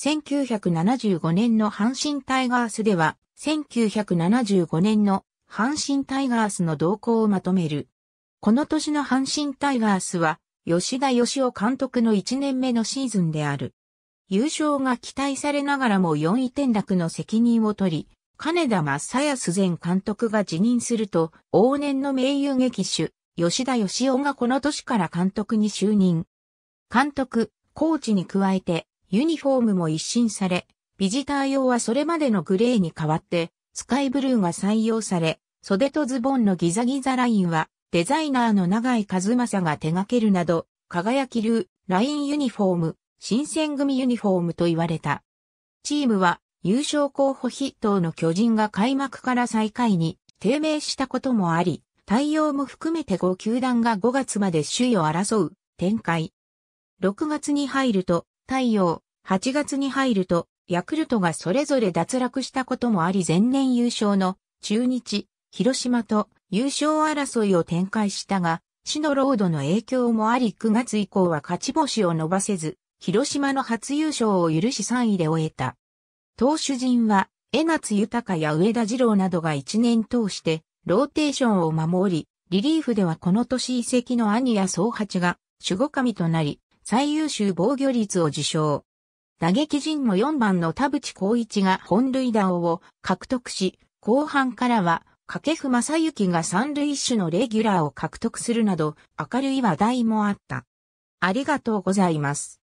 1975年の阪神タイガースでは、1975年の阪神タイガースの動向をまとめる。この年の阪神タイガースは、吉田義雄監督の1年目のシーズンである。優勝が期待されながらも4位転落の責任を取り、金田正康前監督が辞任すると、往年の名優劇手、吉田義雄がこの年から監督に就任。監督、コーチに加えて、ユニフォームも一新され、ビジター用はそれまでのグレーに変わって、スカイブルーが採用され、袖とズボンのギザギザラインは、デザイナーの永井和正が手掛けるなど、輝き流、ラインユニフォーム、新選組ユニフォームと言われた。チームは、優勝候補筆頭の巨人が開幕から最下位に低迷したこともあり、対応も含めて5球団が5月まで首位を争う展開。6月に入ると太陽、8月に入ると、ヤクルトがそれぞれ脱落したこともあり前年優勝の中日、広島と優勝争いを展開したが、死のロードの影響もあり9月以降は勝ち星を伸ばせず、広島の初優勝を許し3位で終えた。投手陣は、江夏豊や上田二郎などが1年通して、ローテーションを守り、リリーフではこの年遺跡の兄や総八が、守護神となり、最優秀防御率を受賞。打撃陣の4番の田淵光一が本塁打王を獲得し、後半からは掛布正幸が三塁手のレギュラーを獲得するなど、明るい話題もあった。ありがとうございます。